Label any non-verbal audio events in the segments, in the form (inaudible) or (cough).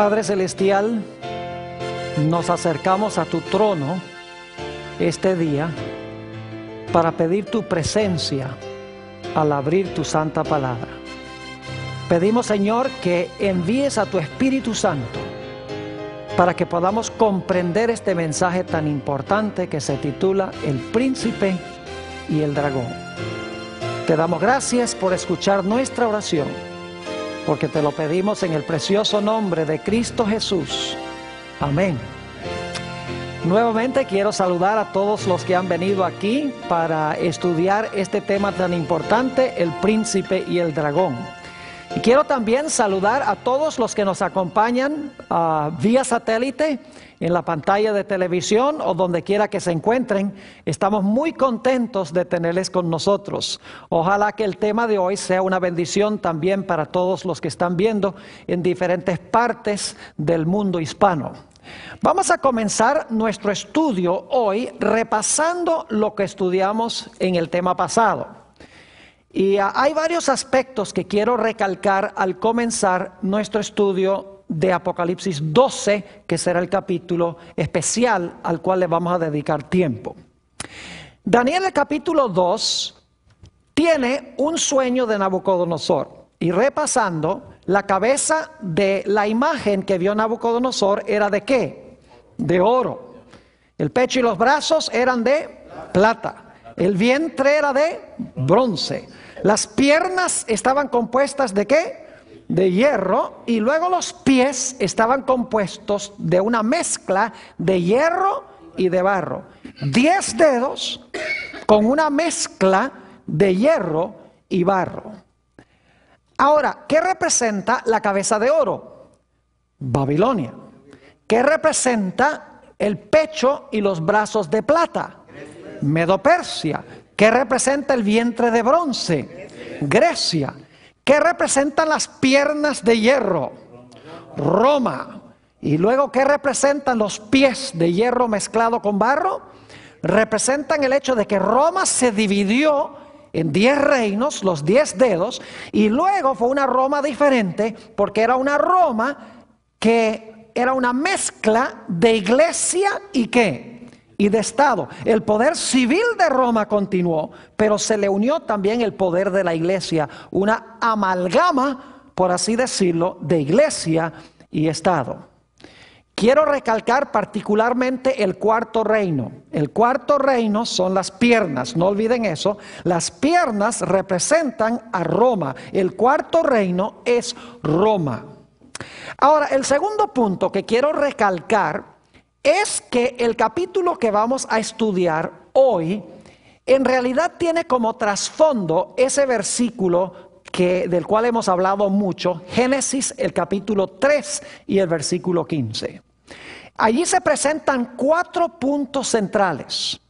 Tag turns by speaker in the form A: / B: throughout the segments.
A: Padre Celestial, nos acercamos a tu trono este día para pedir tu presencia al abrir tu santa palabra. Pedimos, Señor, que envíes a tu Espíritu Santo para que podamos comprender este mensaje tan importante que se titula El príncipe y el dragón. Te damos gracias por escuchar nuestra oración porque te lo pedimos en el precioso nombre de Cristo Jesús. Amén. Nuevamente quiero saludar a todos los que han venido aquí para estudiar este tema tan importante, el príncipe y el dragón. Quiero también saludar a todos los que nos acompañan ah, vía satélite en la pantalla de televisión o donde quiera que se encuentren. Estamos muy contentos de tenerles con nosotros. Ojalá que el tema de hoy sea una bendición también para todos los que están viendo en diferentes partes del mundo hispano. Vamos a comenzar nuestro estudio hoy repasando lo que estudiamos en el tema pasado. Y ah, hay varios aspectos que quiero recalcar al comenzar nuestro estudio de Apocalipsis 12, que será el capítulo especial al cual le vamos a dedicar tiempo. Daniel el capítulo 2 tiene un sueño de Nabucodonosor. Y repasando, la cabeza de la imagen que vio Nabucodonosor era de qué? De oro. El pecho y los brazos eran de plata. El vientre era de bronce las piernas estaban compuestas de qué? De hierro y luego los pies estaban compuestos de una mezcla de hierro y de barro. Diez dedos con una mezcla de hierro y barro. Ahora, ¿qué representa la cabeza de oro? Babilonia. ¿Qué representa el pecho y los brazos de plata? Medopersia. ¿Qué representa el vientre de bronce? Grecia. ¿Qué representan las piernas de hierro? Roma. Y luego, ¿qué representan los pies de hierro mezclado con barro? Representan el hecho de que Roma se dividió en diez reinos, los diez dedos, y luego fue una Roma diferente porque era una Roma que era una mezcla de iglesia y qué? y de Estado. El poder civil de Roma continuó, pero se le unió también el poder de la iglesia, una amalgama, por así decirlo, de iglesia y Estado. Quiero recalcar particularmente el cuarto reino. El cuarto reino son las piernas, no olviden eso. Las piernas representan a Roma. El cuarto reino es Roma. Ahora, el segundo punto que quiero recalcar es que el capítulo que vamos a estudiar hoy en realidad tiene como trasfondo ese versículo que, del cual hemos hablado mucho, Génesis el capítulo 3 y el versículo 15. Allí se presentan cuatro puntos centrales.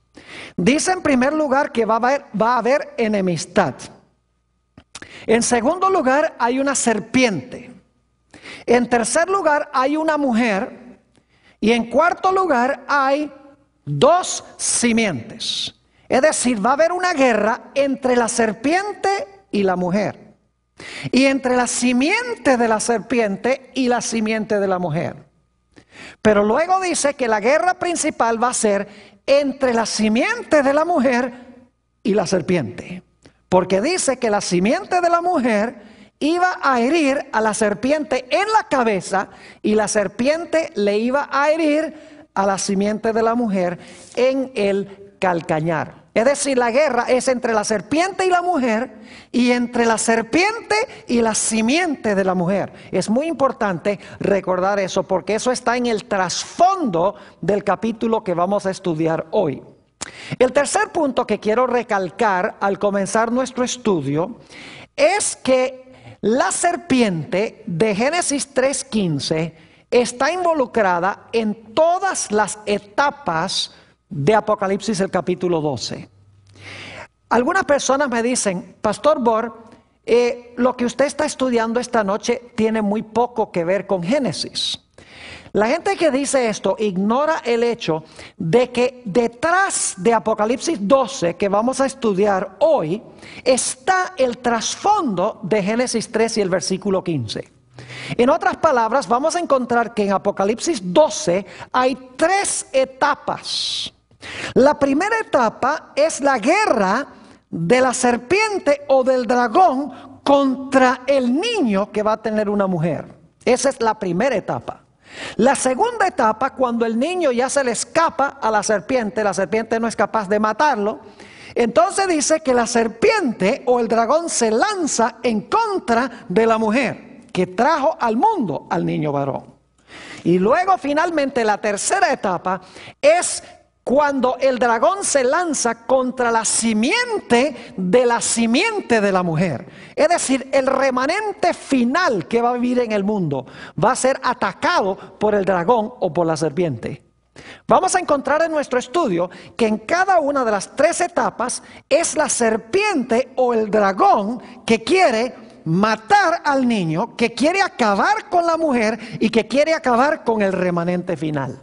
A: Dice en primer lugar que va a haber enemistad. En segundo lugar hay una serpiente. En tercer lugar hay una mujer y en cuarto lugar hay dos simientes. Es decir, va a haber una guerra entre la serpiente y la mujer. Y entre la simiente de la serpiente y la simiente de la mujer. Pero luego dice que la guerra principal va a ser entre la simiente de la mujer y la serpiente. Porque dice que la simiente de la mujer iba a herir a la serpiente en la cabeza y la serpiente le iba a herir a la simiente de la mujer en el calcañar. Es decir, la guerra es entre la serpiente y la mujer y entre la serpiente y la simiente de la mujer. Es muy importante recordar eso porque eso está en el trasfondo del capítulo que vamos a estudiar hoy. El tercer punto que quiero recalcar al comenzar nuestro estudio es que la serpiente de Génesis 3.15 está involucrada en todas las etapas de Apocalipsis el capítulo 12. Algunas personas me dicen, Pastor Bor, eh, lo que usted está estudiando esta noche tiene muy poco que ver con Génesis. La gente que dice esto ignora el hecho de que detrás de Apocalipsis 12, que vamos a estudiar hoy, está el trasfondo de Génesis 3 y el versículo 15. En otras palabras, vamos a encontrar que en Apocalipsis 12 hay tres etapas. La primera etapa es la guerra de la serpiente o del dragón contra el niño que va a tener una mujer. Esa es la primera etapa. La segunda etapa, cuando el niño ya se le escapa a la serpiente, la serpiente no es capaz de matarlo, entonces dice que la serpiente o el dragón se lanza en contra de la mujer que trajo al mundo al niño varón. Y luego finalmente la tercera etapa es cuando el dragón se lanza contra la simiente de la simiente de la mujer. Es decir, el remanente final que va a vivir en el mundo va a ser atacado por el dragón o por la serpiente. Vamos a encontrar en nuestro estudio que en cada una de las tres etapas es la serpiente o el dragón que quiere matar al niño, que quiere acabar con la mujer y que quiere acabar con el remanente final.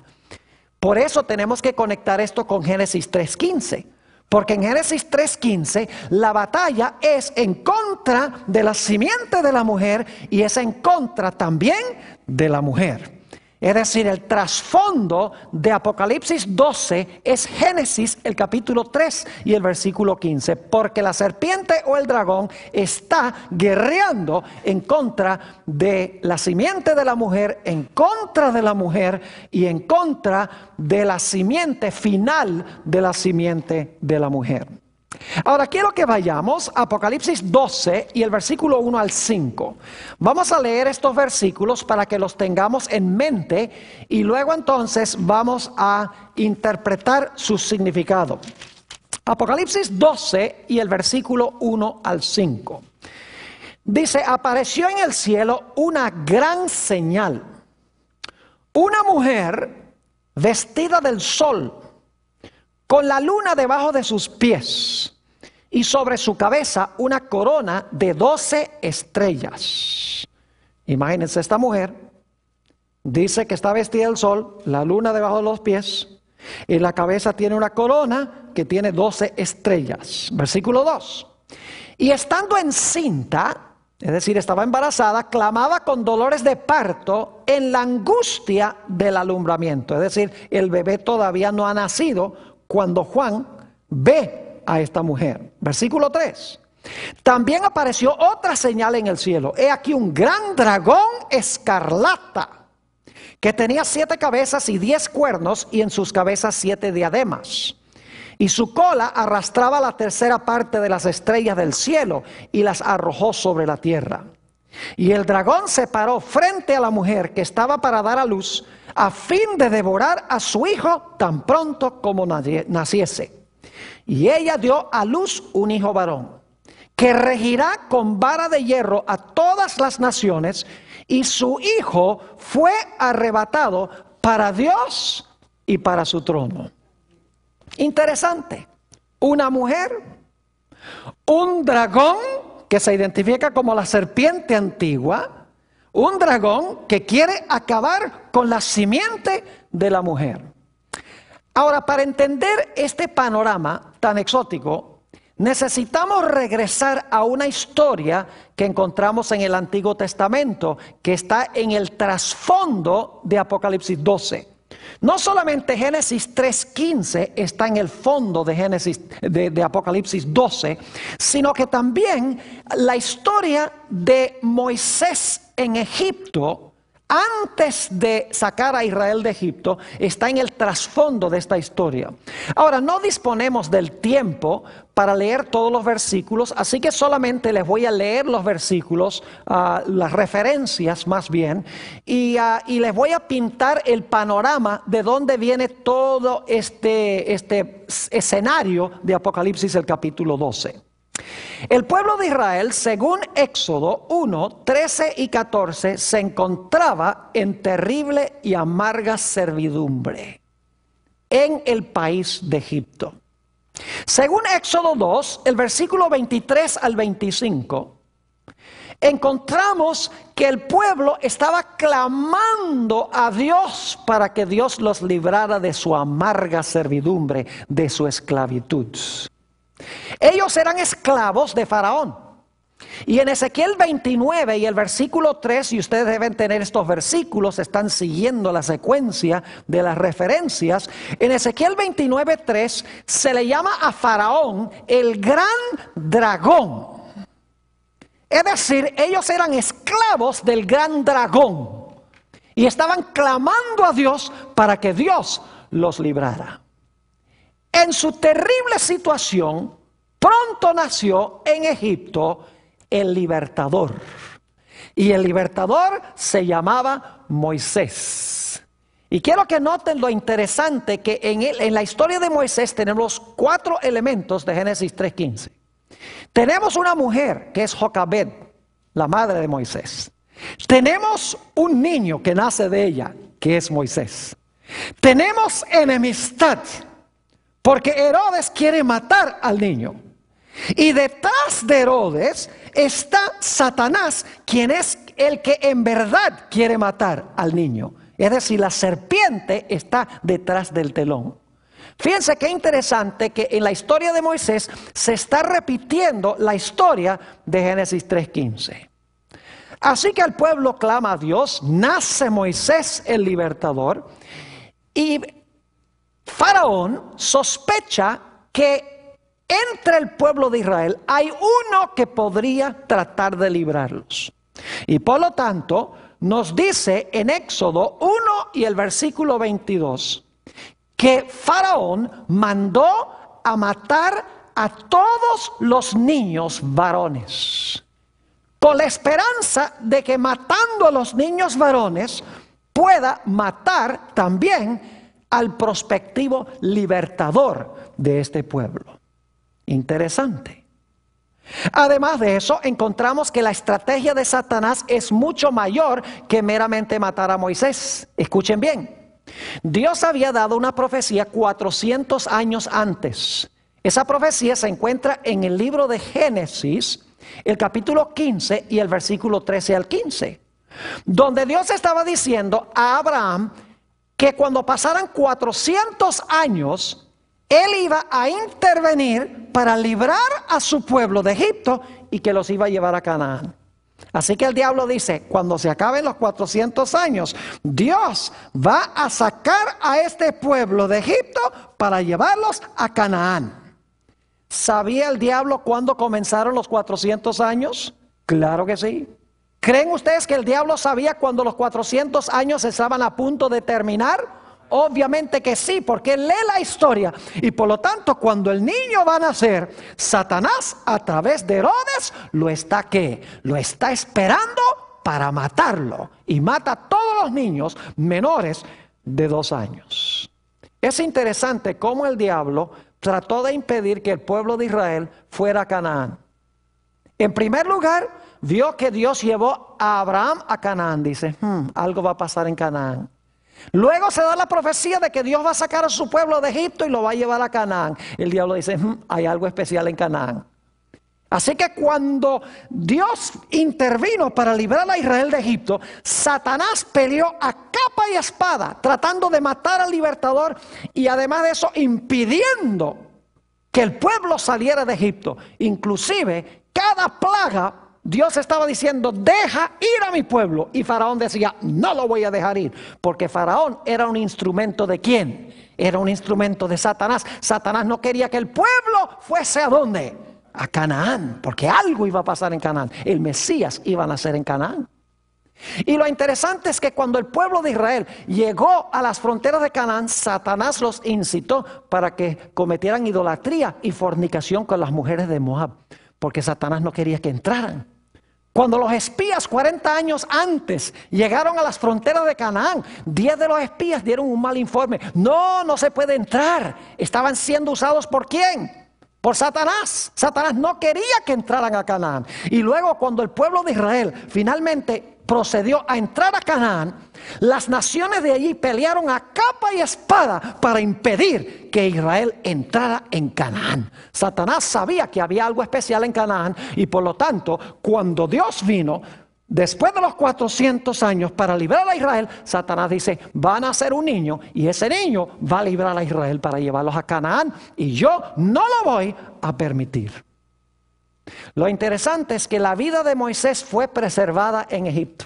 A: Por eso tenemos que conectar esto con Génesis 3.15. Porque en Génesis 3.15 la batalla es en contra de la simiente de la mujer y es en contra también de la mujer. Es decir, el trasfondo de Apocalipsis 12 es Génesis el capítulo 3 y el versículo 15, porque la serpiente o el dragón está guerreando en contra de la simiente de la mujer, en contra de la mujer y en contra de la simiente final de la simiente de la mujer. Ahora quiero que vayamos a Apocalipsis 12 y el versículo 1 al 5. Vamos a leer estos versículos para que los tengamos en mente y luego entonces vamos a interpretar su significado. Apocalipsis 12 y el versículo 1 al 5. Dice, apareció en el cielo una gran señal. Una mujer vestida del sol con la luna debajo de sus pies y sobre su cabeza una corona de doce estrellas. Imagínense esta mujer, dice que está vestida del sol, la luna debajo de los pies, y la cabeza tiene una corona que tiene doce estrellas. Versículo 2. Y estando encinta, es decir, estaba embarazada, clamaba con dolores de parto en la angustia del alumbramiento. Es decir, el bebé todavía no ha nacido cuando Juan ve a esta mujer. Versículo 3. También apareció otra señal en el cielo. He aquí un gran dragón escarlata que tenía siete cabezas y diez cuernos y en sus cabezas siete diademas. Y su cola arrastraba la tercera parte de las estrellas del cielo y las arrojó sobre la tierra. Y el dragón se paró frente a la mujer que estaba para dar a luz a fin de devorar a su hijo tan pronto como naciese. Y ella dio a luz un hijo varón, que regirá con vara de hierro a todas las naciones, y su hijo fue arrebatado para Dios y para su trono. Interesante, una mujer, un dragón que se identifica como la serpiente antigua, un dragón que quiere acabar con la simiente de la mujer. Ahora, para entender este panorama tan exótico, necesitamos regresar a una historia que encontramos en el Antiguo Testamento, que está en el trasfondo de Apocalipsis 12. No solamente Génesis 3.15 está en el fondo de, Génesis, de, de, Apocalipsis 12, sino que también la historia de Moisés en Egipto, antes de sacar a Israel de Egipto, está en el trasfondo de esta historia. Ahora, no disponemos del tiempo para leer todos los versículos, así que solamente les voy a leer los versículos, ah, las referencias más bien, ah, y, les voy a pintar el panorama de dónde viene todo este, este escenario de Apocalipsis el capítulo 12. El pueblo de Israel, según Éxodo 1, 13 y 14, se encontraba en terrible y amarga servidumbre en el país de Egipto. Según Éxodo 2, el versículo 23 al 25, encontramos que el pueblo estaba clamando a Dios para que Dios los librara de su amarga servidumbre, de su esclavitud. Ellos eran esclavos de Faraón. Y en Ezequiel 29 y el versículo 3, y ustedes deben tener estos versículos, están siguiendo la secuencia de las referencias, en Ezequiel 29, 3 se le llama a Faraón el gran dragón. Es decir, ellos eran esclavos del gran dragón y estaban clamando a Dios para que Dios los librara. En su terrible situación, pronto nació en Egipto el libertador. Y el libertador se llamaba Moisés. Y quiero que noten lo interesante que en, la historia de Moisés tenemos cuatro elementos de Génesis 3.15. Tenemos una mujer que es Jocabed, la madre de Moisés. Tenemos un niño que nace de ella, que es Moisés. Tenemos enemistad porque Herodes quiere matar al niño. Y detrás de Herodes está Satanás, quien es el que en verdad quiere matar al niño. Es decir, la serpiente está detrás del telón. Fíjense qué interesante que en la historia de Moisés se está repitiendo la historia de Génesis 3.15. Así que el pueblo clama a Dios, nace Moisés el libertador, y Faraón sospecha que entre el pueblo de Israel hay uno que podría tratar de librarlos. Y por lo tanto, nos dice en Éxodo 1 y el versículo 22 que Faraón mandó a matar a todos los niños varones, con la esperanza de que matando a los niños varones pueda matar también al prospectivo libertador de este pueblo. Interesante. Además de eso, encontramos que la estrategia de Satanás es mucho mayor que meramente matar a Moisés. Escuchen bien. Dios había dado una profecía 400 años antes. Esa profecía se encuentra en el libro de Génesis, el capítulo 15 y el versículo 13 al 15, donde Dios estaba diciendo a Abraham que cuando pasaran 400 años, él iba a intervenir para librar a su pueblo de Egipto y que los iba a llevar a Canaán. Así que el diablo dice, cuando se acaben los 400 años, Dios va a sacar a este pueblo de Egipto para llevarlos a Canaán. ¿Sabía el diablo cuándo comenzaron los 400 años? Claro que sí. ¿Creen ustedes que el diablo sabía cuando los 400 años estaban a punto de terminar? Obviamente que sí, porque lee la historia. Y por lo tanto, cuando el niño va a nacer, Satanás a través de Herodes lo está que lo está esperando para matarlo. Y mata a todos los niños menores de dos años. Es interesante cómo el diablo trató de impedir que el pueblo de Israel fuera a Canaán. En primer lugar, vio que Dios llevó a Abraham a Canaán. Dice, hmm, algo va a pasar en Canaán. Luego se da la profecía de que Dios va a sacar a su pueblo de Egipto y lo va a llevar a Canaán. El diablo dice, hmm, hay algo especial en Canaán. Así que cuando Dios intervino para librar a Israel de Egipto, Satanás peleó a capa y espada, tratando de matar al libertador y además de eso impidiendo que el pueblo saliera de Egipto. Inclusive, cada plaga Dios estaba diciendo, deja ir a mi pueblo. Y Faraón decía, no lo voy a dejar ir. Porque Faraón era un instrumento de quién? Era un instrumento de Satanás. Satanás no quería que el pueblo fuese a dónde? A Canaán. Porque algo iba a pasar en Canaán. El Mesías iba a nacer en Canaán. Y lo interesante es que cuando el pueblo de Israel llegó a las fronteras de Canaán, Satanás los incitó para que cometieran idolatría y fornicación con las mujeres de Moab. Porque Satanás no quería que entraran. Cuando los espías 40 años antes llegaron a las fronteras de Canaán, 10 de los espías dieron un mal informe. No, no se puede entrar. Estaban siendo usados por quién? Por Satanás. Satanás no quería que entraran a Canaán. Y luego cuando el pueblo de Israel finalmente procedió a entrar a Canaán, las naciones de allí pelearon a capa y espada para impedir que Israel entrara en Canaán. Satanás sabía que había algo especial en Canaán y por lo tanto, cuando Dios vino, después de los 400 años para librar a Israel, Satanás dice, van a ser un niño y ese niño va a librar a Israel para llevarlos a Canaán y yo no lo voy a permitir. Lo interesante es que la vida de Moisés fue preservada en Egipto.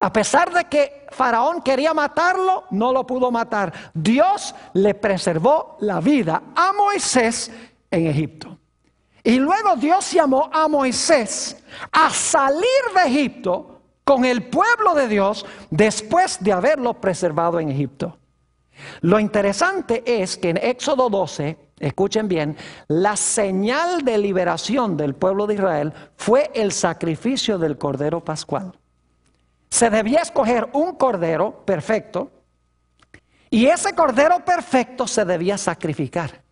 A: A pesar de que Faraón quería matarlo, no lo pudo matar. Dios le preservó la vida a Moisés en Egipto. Y luego Dios llamó a Moisés a salir de Egipto con el pueblo de Dios después de haberlo preservado en Egipto. Lo interesante es que en Éxodo 12 escuchen bien, la señal de liberación del pueblo de Israel fue el sacrificio del Cordero Pascual. Se debía escoger un Cordero perfecto y ese Cordero perfecto se debía sacrificar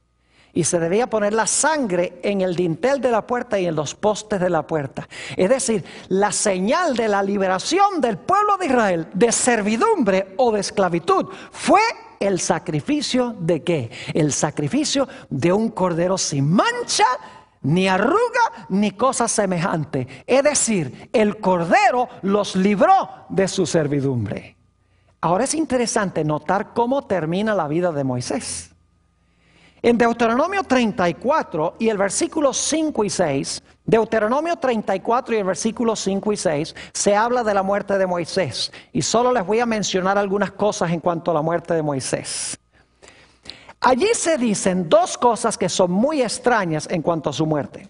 A: y se debía poner la sangre en el dintel de la puerta y en los postes de la puerta. Es decir, la señal de la liberación del pueblo de Israel de servidumbre o de esclavitud fue el sacrificio de qué? El sacrificio de un cordero sin mancha, ni arruga, ni cosa semejante. Es decir, el cordero los libró de su servidumbre. Ahora es interesante notar cómo termina la vida de Moisés. En Deuteronomio 34 y el versículo 5 y 6 Deuteronomio 34 y el versículo 5 y 6 se habla de la muerte de Moisés y solo les voy a mencionar algunas cosas en cuanto a la muerte de Moisés. Allí se dicen dos cosas que son muy extrañas en cuanto a su muerte.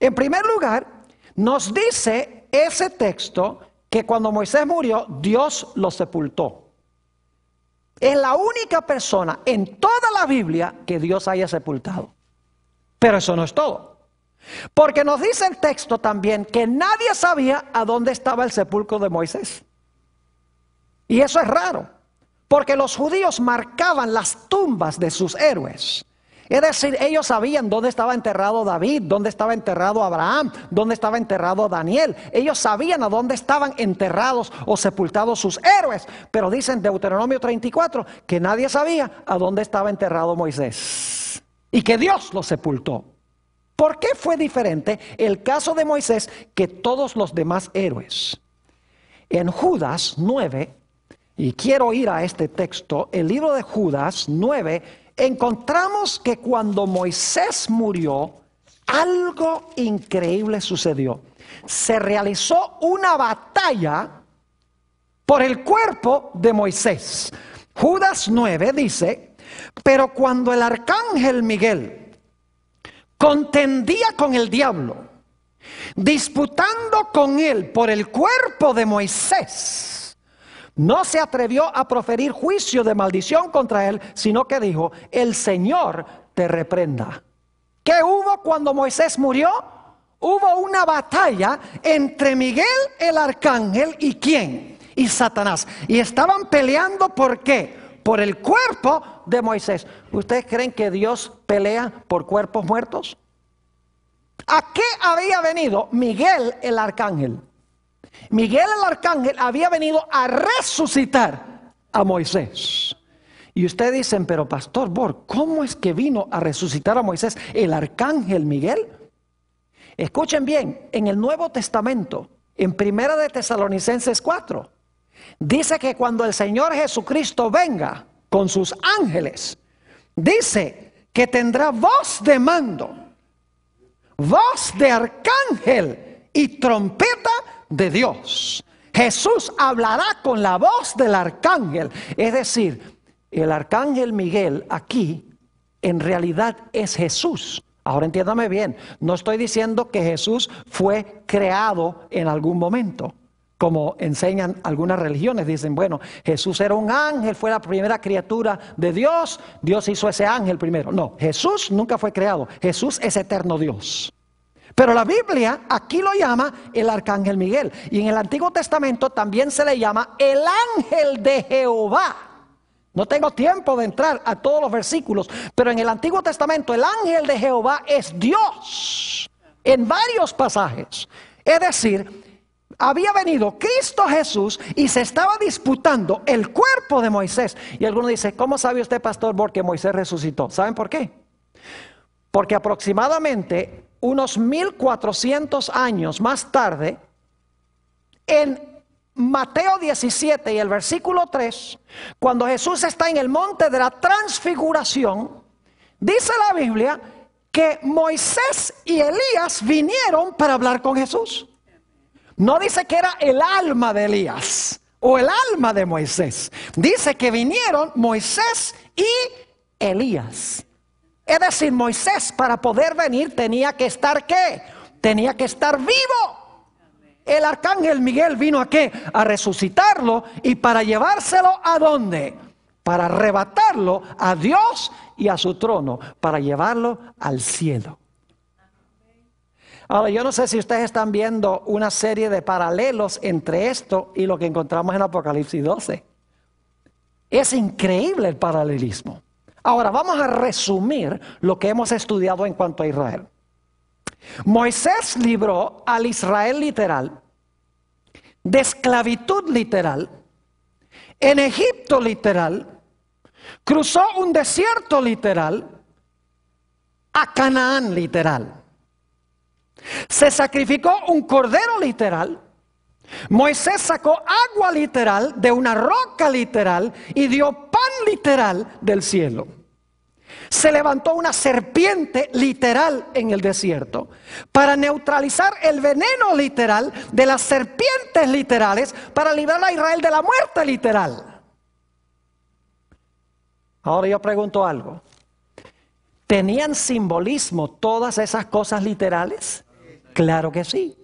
A: En primer lugar, nos dice ese texto que cuando Moisés murió, Dios lo sepultó. Es la única persona en toda la Biblia que Dios haya sepultado. Pero eso no es todo. Porque nos dice el texto también que nadie sabía a dónde estaba el sepulcro de Moisés. Y eso es raro, porque los judíos marcaban las tumbas de sus héroes. Es decir, ellos sabían dónde estaba enterrado David, dónde estaba enterrado Abraham, dónde estaba enterrado Daniel. Ellos sabían a dónde estaban enterrados o sepultados sus héroes. Pero dicen Deuteronomio 34 que nadie sabía a dónde estaba enterrado Moisés y que Dios lo sepultó. ¿Por qué fue diferente el caso de Moisés que todos los demás héroes? En Judas 9, y quiero ir a este texto, el libro de Judas 9, encontramos que cuando Moisés murió, algo increíble sucedió. Se realizó una batalla por el cuerpo de Moisés. Judas 9 dice, pero cuando el arcángel Miguel, contendía con el diablo, disputando con él por el cuerpo de Moisés, no se atrevió a proferir juicio de maldición contra él, sino que dijo, el Señor te reprenda. ¿Qué hubo cuando Moisés murió? Hubo una batalla entre Miguel el arcángel y quién? Y Satanás. Y estaban peleando por qué? Por el cuerpo de Moisés. ¿Ustedes creen que Dios pelea por cuerpos muertos? ¿A qué había venido Miguel el arcángel? Miguel el arcángel había venido a resucitar a Moisés. Y ustedes dicen, pero pastor Bor, ¿cómo es que vino a resucitar a Moisés el arcángel Miguel? Escuchen bien, en el Nuevo Testamento, en Primera de Tesalonicenses 4, dice que cuando el Señor Jesucristo venga, con sus ángeles, dice que tendrá voz de mando, voz de arcángel y trompeta de Dios. Jesús hablará con la voz del arcángel. Es decir, el arcángel Miguel aquí en realidad es Jesús. Ahora entiéndame bien, no estoy diciendo que Jesús fue creado en algún momento como enseñan algunas religiones, dicen, bueno, Jesús era un ángel, fue la primera criatura de Dios, Dios hizo ese ángel primero. No, Jesús nunca fue creado, Jesús es eterno Dios. Pero la Biblia aquí lo llama el arcángel Miguel. Y en el Antiguo Testamento también se le llama el ángel de Jehová. No tengo tiempo de entrar a todos los versículos, pero en el Antiguo Testamento el ángel de Jehová es Dios en varios pasajes. Es decir, había venido Cristo Jesús y se estaba disputando el cuerpo de Moisés. Y alguno dice, ¿cómo sabe usted, pastor, porque Moisés resucitó? ¿Saben por qué? Porque aproximadamente unos 1400 años más tarde, en Mateo 17 y el versículo 3, cuando Jesús está en el monte de la transfiguración, dice la Biblia que Moisés y Elías vinieron para hablar con Jesús. No dice que era el alma de Elías o el alma de Moisés. Dice que vinieron Moisés y Elías. Es decir, Moisés para poder venir tenía que estar qué? Tenía que estar vivo. El arcángel Miguel vino a qué? A resucitarlo y para llevárselo a dónde? Para arrebatarlo a Dios y a su trono, para llevarlo al cielo. Ahora, yo no sé si ustedes están viendo una serie de paralelos entre esto y lo que encontramos en Apocalipsis 12. Es increíble el paralelismo. Ahora, vamos a resumir lo que hemos estudiado en cuanto a Israel. Moisés libró al Israel literal de esclavitud literal, en Egipto literal, cruzó un desierto literal, a Canaán literal. Se sacrificó un cordero literal. Moisés sacó agua literal de una roca literal y dio pan literal del cielo. Se levantó una serpiente literal en el desierto para neutralizar el veneno literal de las serpientes literales para librar a Israel de la muerte literal. Ahora yo pregunto algo. ¿Tenían simbolismo todas esas cosas literales? Claro que sí.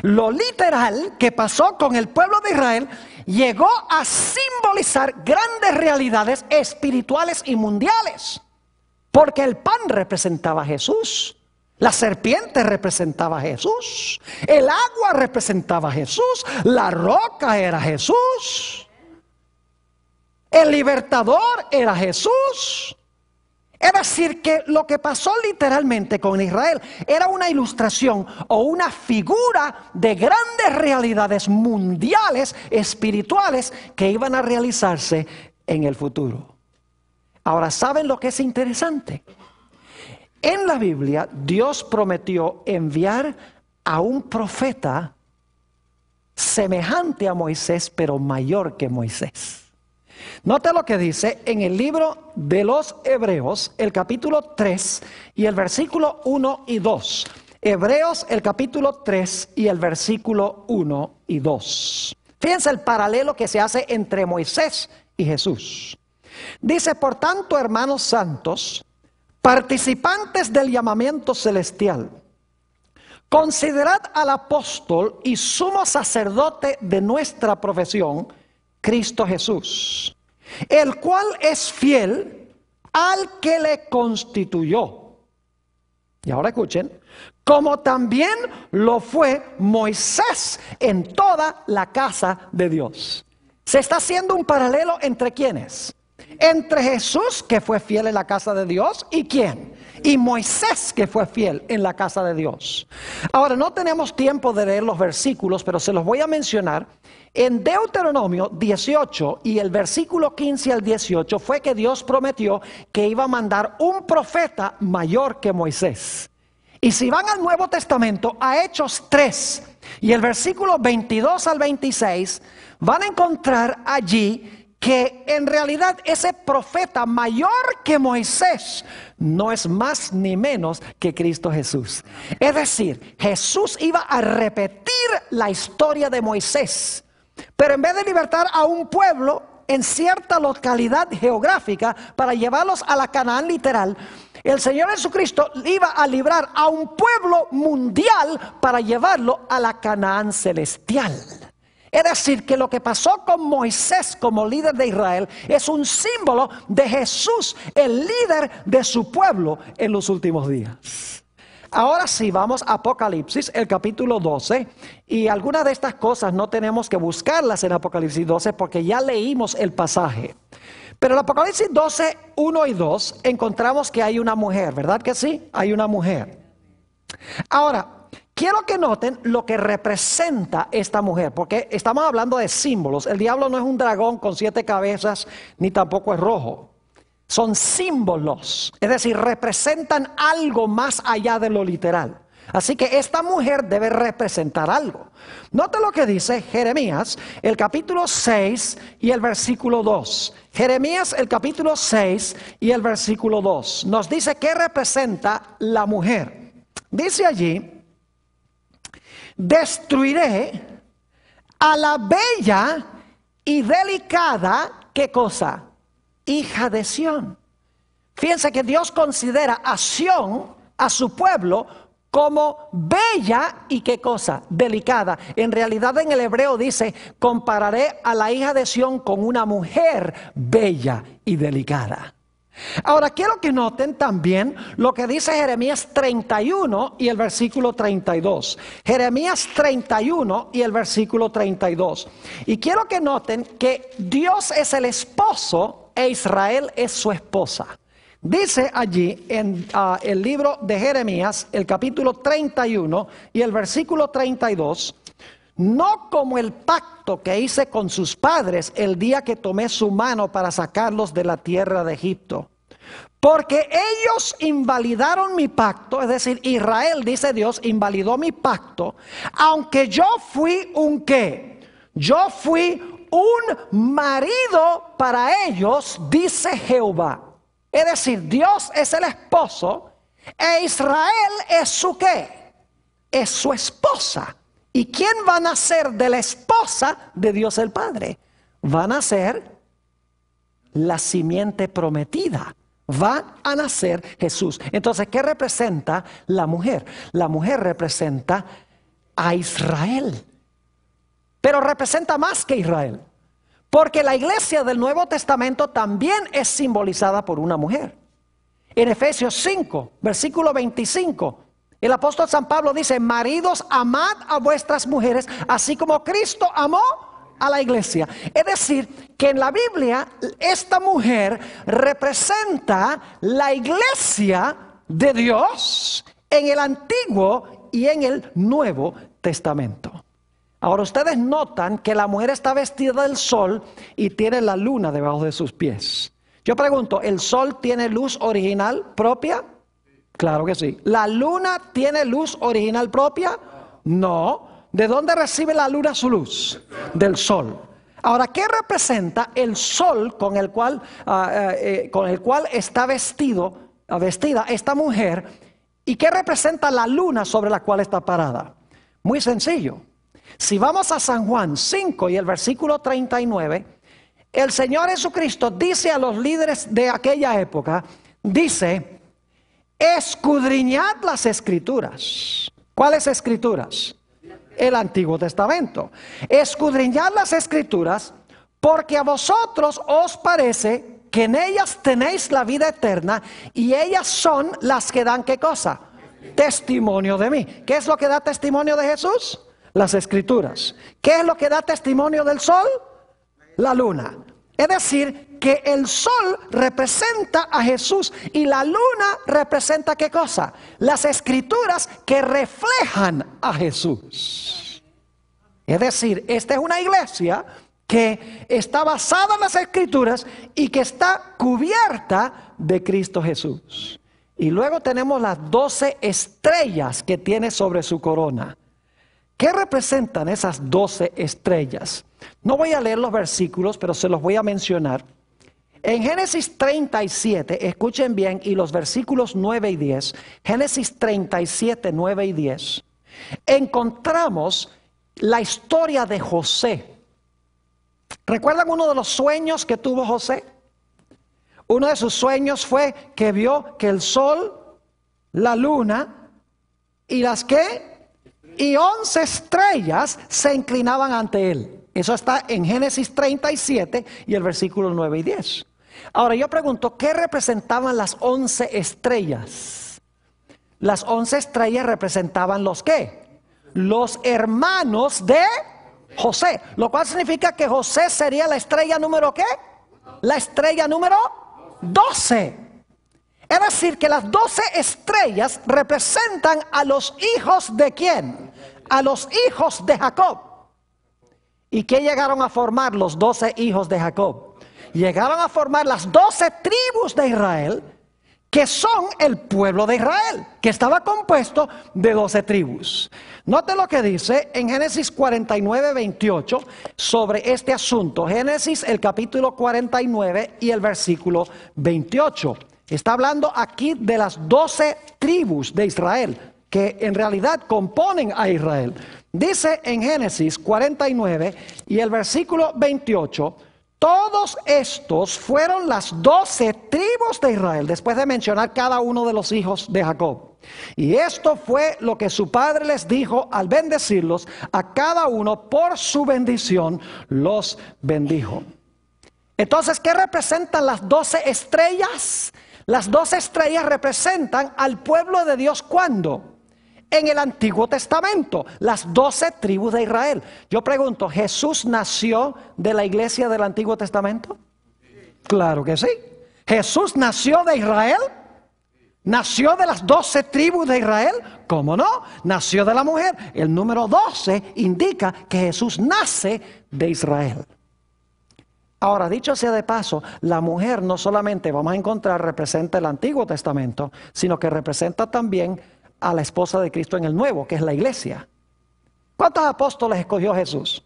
A: Lo literal que pasó con el pueblo de Israel llegó a simbolizar grandes realidades espirituales y mundiales. Porque el pan representaba a Jesús, la serpiente representaba a Jesús, el agua representaba a Jesús, la roca era Jesús, el libertador era Jesús. Es decir, que lo que pasó literalmente con Israel era una ilustración o una figura de grandes realidades mundiales, espirituales, que iban a realizarse en el futuro. Ahora, ¿saben lo que es interesante? En la Biblia, Dios prometió enviar a un profeta semejante a Moisés, pero mayor que Moisés. Nota lo que dice en el libro de los Hebreos, el capítulo 3 y el versículo 1 y 2. Hebreos, el capítulo 3 y el versículo 1 y 2. Fíjense el paralelo que se hace entre Moisés y Jesús. Dice, por tanto, hermanos santos, participantes del llamamiento celestial, considerad al apóstol y sumo sacerdote de nuestra profesión, Cristo Jesús, el cual es fiel al que le constituyó. Y ahora escuchen, como también lo fue Moisés en toda la casa de Dios. Se está haciendo un paralelo entre quienes. Entre Jesús, que fue fiel en la casa de Dios, y quién. Y Moisés, que fue fiel en la casa de Dios. Ahora, no tenemos tiempo de leer los versículos, pero se los voy a mencionar. En Deuteronomio 18 y el versículo 15 al 18 fue que Dios prometió que iba a mandar un profeta mayor que Moisés. Y si van al Nuevo Testamento, a Hechos 3 y el versículo 22 al 26, van a encontrar allí que en realidad ese profeta mayor que Moisés no es más ni menos que Cristo Jesús. Es decir, Jesús iba a repetir la historia de Moisés pero en vez de libertar a un pueblo en cierta localidad geográfica para llevarlos a la Canaán literal, el Señor Jesucristo iba a librar a un pueblo mundial para llevarlo a la Canaán celestial. Es decir, que lo que pasó con Moisés como líder de Israel es un símbolo de Jesús, el líder de su pueblo en los últimos días. Ahora sí, vamos a Apocalipsis, el capítulo 12. Y algunas de estas cosas no tenemos que buscarlas en Apocalipsis 12 porque ya leímos el pasaje. Pero en Apocalipsis 12, 1 y 2 encontramos que hay una mujer, ¿verdad que sí? Hay una mujer. Ahora, quiero que noten lo que representa esta mujer, porque estamos hablando de símbolos. El diablo no es un dragón con siete cabezas, ni tampoco es rojo son símbolos, es decir, representan algo más allá de lo literal. Así que esta mujer debe representar algo. Nota lo que dice Jeremías, el capítulo 6 y el versículo 2. Jeremías, el capítulo 6 y el versículo 2. Nos dice qué representa la mujer. Dice allí, destruiré a la bella y delicada, ¿qué cosa? hija de Sión. Fíjense que Dios considera a Sión, a su pueblo, como bella y qué cosa, delicada. En realidad en el hebreo dice, compararé a la hija de Sión con una mujer bella y delicada. Ahora quiero que noten también lo que dice Jeremías 31 y el versículo 32. Jeremías 31 y el versículo 32. Y quiero que noten que Dios es el esposo e Israel es su esposa. Dice allí en ah, el libro de Jeremías, el capítulo 31 y el versículo 32, no como el pacto que hice con sus padres el día que tomé su mano para sacarlos de la tierra de Egipto. Porque ellos invalidaron mi pacto, es decir, Israel, dice Dios, invalidó mi pacto, aunque yo fui un qué, yo fui un marido para ellos, dice Jehová. Es decir, Dios es el esposo e Israel es su qué? Es su esposa. ¿Y quién va a nacer de la esposa de Dios el Padre? Va a nacer la simiente prometida. Va a nacer Jesús. Entonces, ¿qué representa la mujer? La mujer representa a Israel pero representa más que Israel. Porque la iglesia del Nuevo Testamento también es simbolizada por una mujer. En Efesios 5, versículo 25, el apóstol San Pablo dice, maridos, amad a vuestras mujeres, así como Cristo amó a la iglesia. Es decir, que en la Biblia esta mujer representa la iglesia de Dios en el Antiguo y en el Nuevo Testamento. Ahora ustedes notan que la mujer está vestida del sol y tiene la luna debajo de sus pies. Yo pregunto, ¿el sol tiene luz original propia? Claro que sí. ¿La luna tiene luz original propia? No. ¿De dónde recibe la luna su luz? Del sol. Ahora, ¿qué representa el sol con el cual, ah, eh, eh, está vestido, ah, vestida esta mujer? ¿Y qué representa la luna sobre la cual está parada? Muy sencillo. Si vamos a San Juan 5 y el versículo 39, el Señor Jesucristo dice a los líderes de aquella época, dice, escudriñad las escrituras. ¿Cuáles escrituras? El Antiguo Testamento. Escudriñad las escrituras porque a vosotros os parece que en ellas tenéis la vida eterna y ellas son las que dan qué cosa? Testimonio de mí. ¿Qué es lo que da testimonio de Jesús? las escrituras. ¿Qué es lo que da testimonio del sol? La luna. Es decir, que el sol representa a Jesús y la luna representa qué cosa? Las escrituras que reflejan a Jesús. Es decir, esta es una iglesia que está basada en las escrituras y que está cubierta de Cristo Jesús. Y luego tenemos las doce estrellas que tiene sobre su corona. ¿Qué representan esas doce estrellas? No voy a leer los versículos, pero se los voy a mencionar. En Génesis 37, escuchen bien, y los versículos 9 y 10, Génesis 37, 9 y 10, encontramos la historia de José. ¿Recuerdan uno de los sueños que tuvo José? Uno de sus sueños fue que vio que el sol, la luna y las que y once estrellas se inclinaban ante él. Eso está en Génesis 37 y el versículo 9 y 10. Ahora yo pregunto, ¿qué representaban las once estrellas? Las once estrellas representaban los qué? Los hermanos de José, lo cual significa que José sería la estrella número qué? La estrella número 12. Es decir, que las doce estrellas representan a los hijos de quién? A los hijos de Jacob. ¿Y qué llegaron a formar los doce hijos de Jacob? Llegaron a formar las doce tribus de Israel, que son el pueblo de Israel, que estaba compuesto de doce tribus. Note lo que dice en Génesis 49, 28 sobre este asunto. Génesis el capítulo 49 y el versículo 28. Está hablando aquí de las doce tribus de Israel, que en realidad componen a Israel. Dice en Génesis 49 y el versículo 28, todos estos fueron las doce tribus de Israel, después de mencionar cada uno de los hijos de Jacob. Y esto fue lo que su padre les dijo al bendecirlos, a cada uno por su bendición los bendijo. Entonces, ¿qué representan las doce estrellas? Las doce estrellas representan al pueblo de Dios cuando? En el Antiguo Testamento, las doce tribus de Israel. Yo pregunto, ¿Jesús nació de la iglesia del Antiguo Testamento? Claro que sí. ¿Jesús nació de Israel? ¿Nació de las doce tribus de Israel? ¿Cómo no? Nació de la mujer. El número doce indica que Jesús nace de Israel. Ahora, dicho sea de paso, la mujer no solamente vamos a encontrar representa el Antiguo Testamento, sino que representa también a la esposa de Cristo en el Nuevo, que es la iglesia. ¿Cuántos apóstoles escogió Jesús?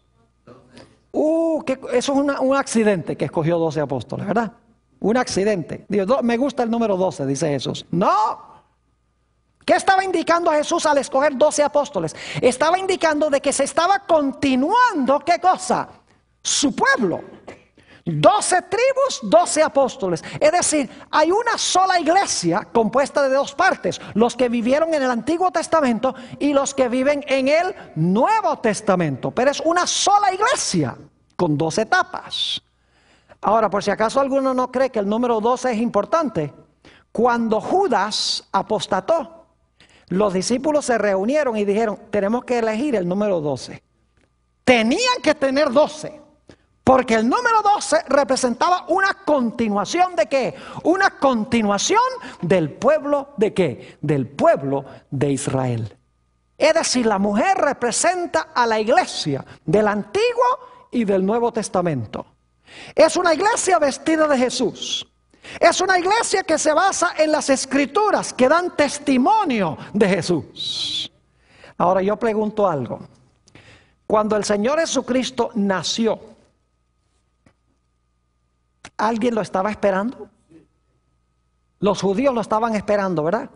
A: Uh, eso es un accidente que escogió 12 apóstoles, ¿verdad? Un accidente. me gusta el número 12, dice Jesús. No. ¿Qué estaba indicando Jesús al escoger 12 apóstoles? Estaba indicando de que se estaba continuando, ¿qué cosa? Su pueblo. Doce tribus, doce apóstoles. Es decir, hay una sola iglesia compuesta de dos partes, los que vivieron en el Antiguo Testamento y los que viven en el Nuevo Testamento. Pero es una sola iglesia con dos etapas. Ahora, por si acaso alguno no cree que el número 12 es importante, cuando Judas apostató, los discípulos se reunieron y dijeron, tenemos que elegir el número 12. Tenían que tener 12. Porque el número 12 representaba una continuación de qué? Una continuación del pueblo de qué? Del pueblo de Israel. Es decir, la mujer representa a la iglesia del Antiguo y del Nuevo Testamento. Es una iglesia vestida de Jesús. Es una iglesia que se basa en las escrituras que dan testimonio de Jesús. Ahora yo pregunto algo. Cuando el Señor Jesucristo nació, alguien lo estaba esperando? Los judíos lo estaban esperando, ¿verdad?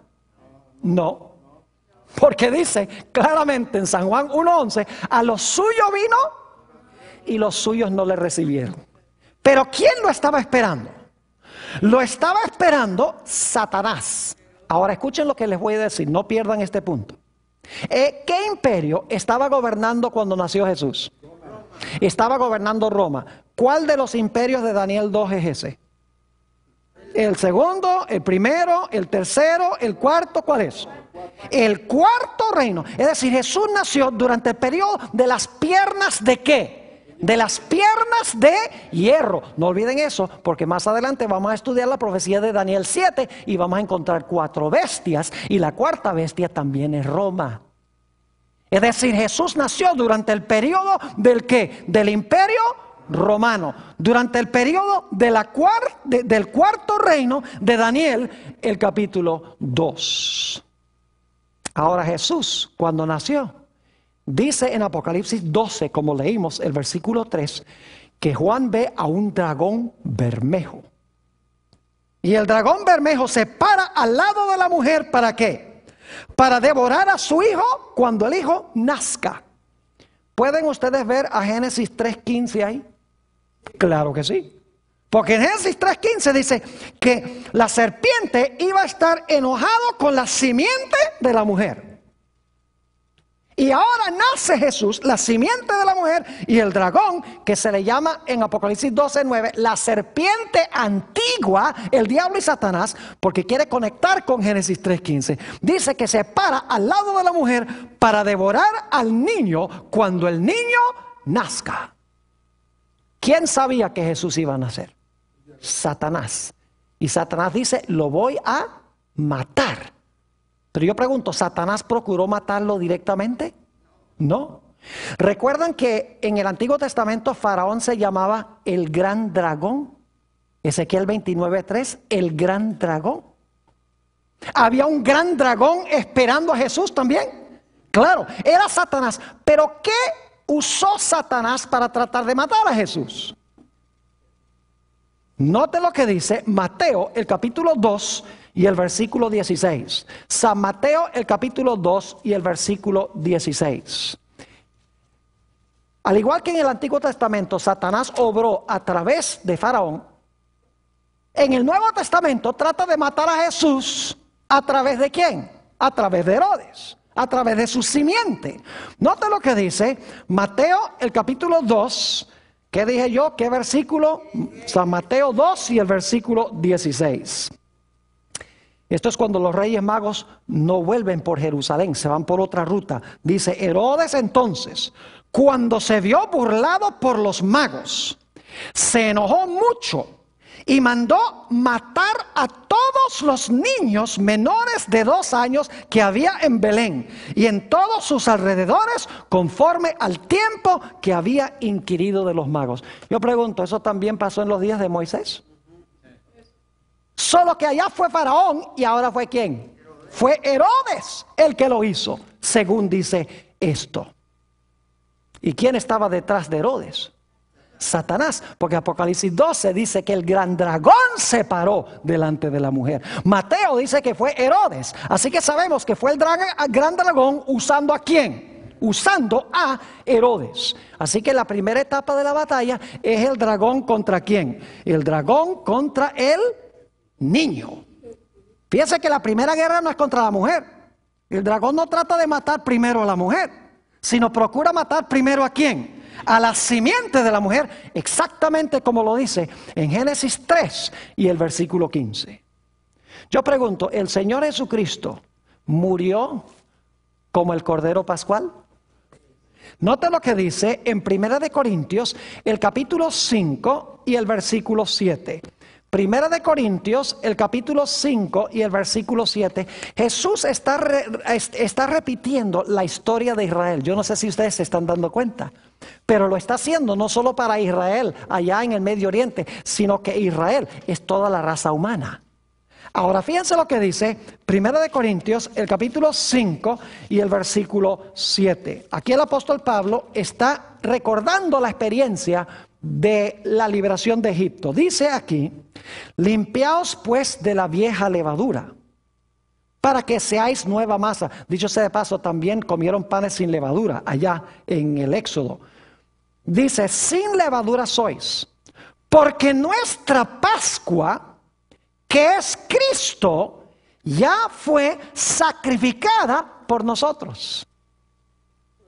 A: No. Porque dice claramente en San Juan 1.11, a los suyos vino y los suyos no le recibieron. Pero ¿quién lo estaba esperando? Lo estaba esperando Satanás. Ahora escuchen lo que les voy a decir, no pierdan este punto. Eh, ¿Qué imperio estaba gobernando cuando nació Jesús? Estaba gobernando Roma. ¿Cuál de los imperios de Daniel 2 es ese? El segundo, el primero, el tercero, el cuarto, ¿cuál es? El cuarto reino. Es decir, Jesús nació durante el periodo de las piernas de qué? De las piernas de hierro. No olviden eso, porque más adelante vamos a estudiar la profecía de Daniel 7 y vamos a encontrar cuatro bestias y la cuarta bestia también es Roma. Es decir, Jesús nació durante el periodo del que? Del imperio romano. Durante el periodo de la del cuarto reino de Daniel, el capítulo 2. Ahora Jesús, cuando nació, dice en Apocalipsis 12, como leímos el versículo 3, que Juan ve a un dragón bermejo. Y el dragón bermejo se para al lado de la mujer para qué? para devorar a su hijo cuando el hijo nazca. ¿Pueden ustedes ver a Génesis 3.15 ahí? Claro que sí. Porque en Génesis 3.15 dice que la serpiente iba a estar enojado con la simiente de la mujer. Y ahora nace Jesús, la simiente de la mujer, y el dragón, que se le llama en Apocalipsis 12, 9, la serpiente antigua, el diablo y Satanás, porque quiere conectar con Génesis 3.15. Dice que se para al lado de la mujer para devorar al niño cuando el niño nazca. ¿Quién sabía que Jesús iba a nacer? Satanás. Y Satanás dice, lo voy a matar. Pero yo pregunto, ¿Satanás procuró matarlo directamente? No. ¿Recuerdan que en el Antiguo Testamento Faraón se llamaba el gran dragón? Ezequiel 29.3, el gran dragón. Había un gran dragón esperando a Jesús también. Claro, era Satanás. Pero ¿qué usó Satanás para tratar de matar a Jesús? Note lo que dice Mateo, el capítulo 2, y el versículo 16. San Mateo el capítulo 2 y el versículo 16. Al igual que en el Antiguo Testamento, Satanás obró a través de Faraón. En el Nuevo Testamento trata de matar a Jesús a través de quién? A través de Herodes, a través de su simiente. Note lo que dice Mateo el capítulo 2, ¿Qué dije yo? ¿Qué versículo? San Mateo 2 y el versículo 16. Esto es cuando los reyes magos no vuelven por Jerusalén, se van por otra ruta. Dice, Herodes entonces, cuando se vio burlado por los magos, se enojó mucho y mandó matar a todos los niños menores de dos años que había en Belén y en todos sus alrededores conforme al tiempo que había inquirido de los magos. Yo pregunto, ¿eso también pasó en los días de Moisés? Solo que allá fue Faraón y ahora fue quién? Fue Herodes el que lo hizo, según dice esto. ¿Y quién estaba detrás de Herodes? Satanás, porque Apocalipsis 12 dice que el gran dragón se paró delante de la mujer. Mateo dice que fue Herodes, así que sabemos que fue el gran dragón usando a quién, usando a Herodes. Así que la primera etapa de la batalla es el dragón contra quién, el dragón contra el niño. piense que la primera guerra no es contra la mujer. El dragón no trata de matar primero a la mujer, sino procura matar primero a quién? A la simiente de la mujer, exactamente como lo dice en Génesis 3 y el versículo 15. Yo pregunto, ¿el Señor Jesucristo murió como el Cordero Pascual? Nota lo que dice en Primera de Corintios, el capítulo 5 y el versículo 7. Primera de Corintios, el capítulo 5 y el versículo 7, Jesús está, está repitiendo la historia de Israel. Yo no sé si ustedes se están dando cuenta, pero lo está haciendo no solo para Israel allá en el Medio Oriente, sino que Israel es toda la raza humana. Ahora fíjense lo que dice Primera de Corintios, el capítulo 5 y el versículo 7. Aquí el apóstol Pablo está recordando la experiencia de la liberación de Egipto. Dice aquí, limpiaos pues de la vieja levadura, para que seáis nueva masa. Dicho sea de paso, también comieron panes sin levadura allá en el Éxodo. Dice, sin levadura sois, porque nuestra Pascua, que es Cristo, ya fue sacrificada por nosotros.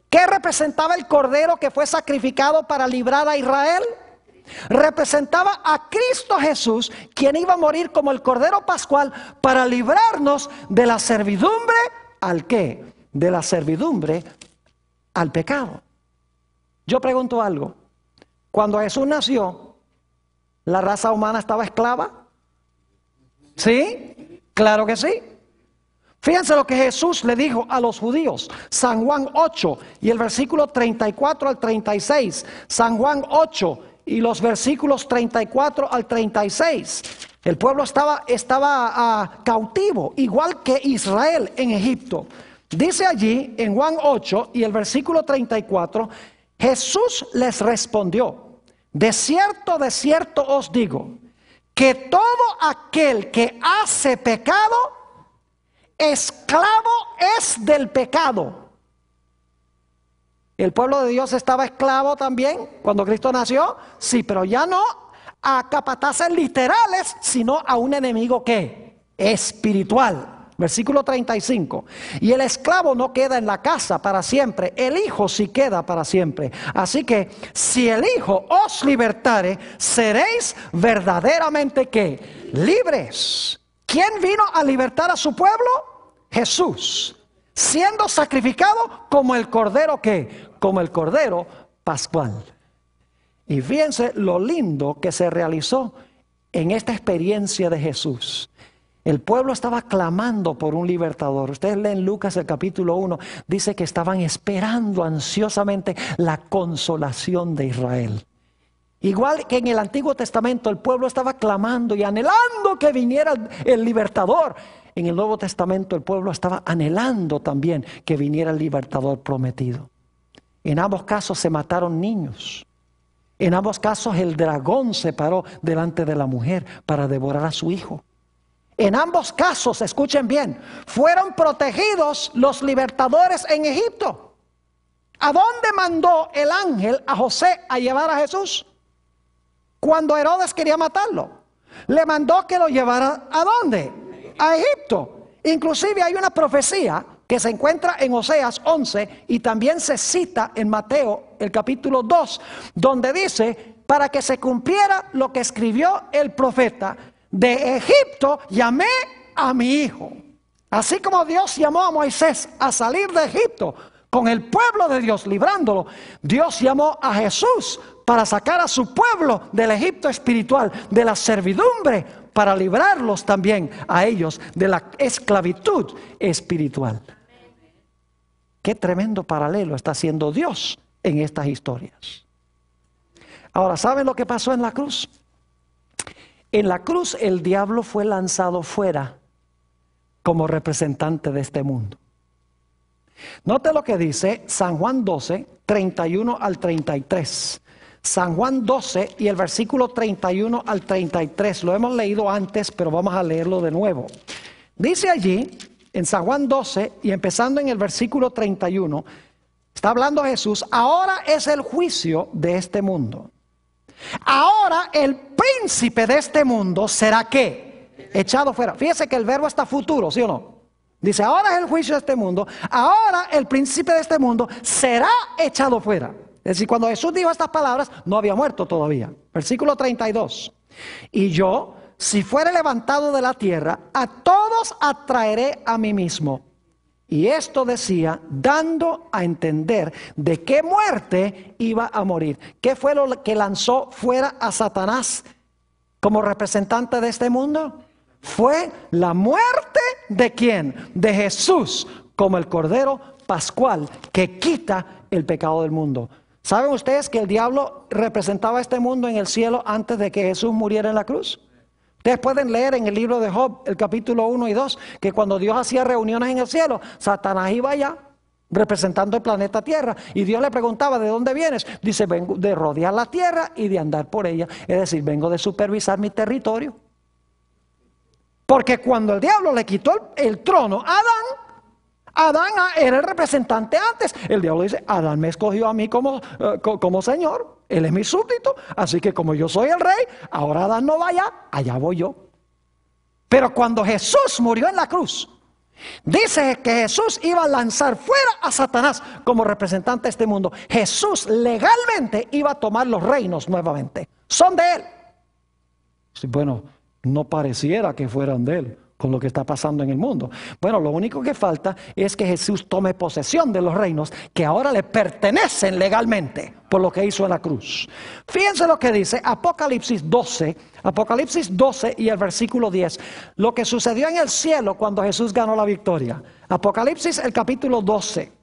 A: ¿Qué representaba el cordero que fue sacrificado para librar a Israel? Representaba a Cristo Jesús, quien iba a morir como el cordero pascual para librarnos de la servidumbre al qué? De la servidumbre al pecado. Yo pregunto algo. Cuando Jesús nació, ¿la raza humana estaba esclava? ¿Sí? Claro que sí. Fíjense lo que Jesús le dijo a los judíos, San Juan 8 y el versículo 34 al 36, San Juan 8 y los versículos 34 al 36. El pueblo estaba, estaba ah, cautivo, igual que Israel en Egipto. Dice allí en Juan 8 y el versículo 34, Jesús les respondió, de cierto, de cierto os digo, que todo aquel que hace pecado, esclavo es del pecado. El pueblo de Dios estaba esclavo también cuando Cristo nació, sí, pero ya no a capataces literales, sino a un enemigo que espiritual. Versículo 35. Y el esclavo no queda en la casa para siempre, el hijo sí queda para siempre. Así que si el hijo os libertare, seréis verdaderamente que libres. ¿Quién vino a libertar a su pueblo? Jesús, siendo sacrificado como el cordero que, como el cordero pascual. Y fíjense lo lindo que se realizó en esta experiencia de Jesús. El pueblo estaba clamando por un libertador. Ustedes leen Lucas el capítulo 1, dice que estaban esperando ansiosamente la consolación de Israel. Igual que en el Antiguo Testamento el pueblo estaba clamando y anhelando que viniera el libertador en el Nuevo Testamento el pueblo estaba anhelando también que viniera el libertador prometido. En ambos casos se mataron niños. En ambos casos el dragón se paró delante de la mujer para devorar a su hijo. En ambos casos, escuchen bien, fueron protegidos los libertadores en Egipto. ¿A dónde mandó el ángel a José a llevar a Jesús? Cuando Herodes quería matarlo. Le mandó que lo llevara a dónde? a Egipto. Inclusive hay una profecía que se encuentra en Oseas 11 y también se cita en Mateo el capítulo 2, donde dice, para que se cumpliera lo que escribió el profeta, de Egipto llamé a mi hijo. Así como Dios llamó a Moisés a salir de Egipto con el pueblo de Dios librándolo, Dios llamó a Jesús para sacar a su pueblo del Egipto espiritual, de la servidumbre para librarlos también a ellos de la esclavitud espiritual. Qué tremendo paralelo está haciendo Dios en estas historias. Ahora, ¿saben lo que pasó en la cruz? En la cruz el diablo fue lanzado fuera como representante de este mundo. Note lo que dice San Juan 12, 31 al 33. San Juan 12 y el versículo 31 al 33. Lo hemos leído antes, pero vamos a leerlo de nuevo. Dice allí, en San Juan 12 y empezando en el versículo 31, está hablando Jesús, ahora es el juicio de este mundo. Ahora el príncipe de este mundo será que echado fuera. Fíjese que el verbo está futuro, ¿sí o no? Dice, ahora es el juicio de este mundo, ahora el príncipe de este mundo será echado fuera. Es decir, cuando Jesús dijo estas palabras, no había muerto todavía. Versículo 32. Y yo, si fuere levantado de la tierra, a todos atraeré a mí mismo. Y esto decía, dando a entender de qué muerte iba a morir. ¿Qué fue lo que lanzó fuera a Satanás como representante de este mundo? Fue la muerte de quién? De Jesús, como el Cordero Pascual que quita el pecado del mundo. ¿Saben ustedes que el diablo representaba este mundo en el cielo antes de que Jesús muriera en la cruz? Ustedes pueden leer en el libro de Job, el capítulo 1 y 2, que cuando Dios hacía reuniones en el cielo, Satanás iba allá representando el planeta Tierra. Y Dios le preguntaba, ¿de dónde vienes? Dice, vengo de rodear la Tierra y de andar por ella. Es decir, vengo de supervisar mi territorio. Porque cuando el diablo le quitó el, trono a Adán, Adán ah, era el representante antes. El diablo dice, Adán me escogió a mí como, eh, como Señor, él es mi súbdito, así que como yo soy el rey, ahora Adán no vaya, allá voy yo. Pero cuando Jesús murió en la cruz, dice que Jesús iba a lanzar fuera a Satanás como representante de este mundo. Jesús legalmente iba a tomar los reinos nuevamente. Son de él. Bueno, no pareciera que fueran de él, con lo que está pasando en el mundo. Bueno, lo único que falta es que Jesús tome posesión de los reinos que ahora le pertenecen legalmente por lo que hizo en la cruz. Fíjense lo que dice Apocalipsis 12, Apocalipsis 12 y el versículo 10, lo que sucedió en el cielo cuando Jesús ganó la victoria. Apocalipsis el capítulo 12.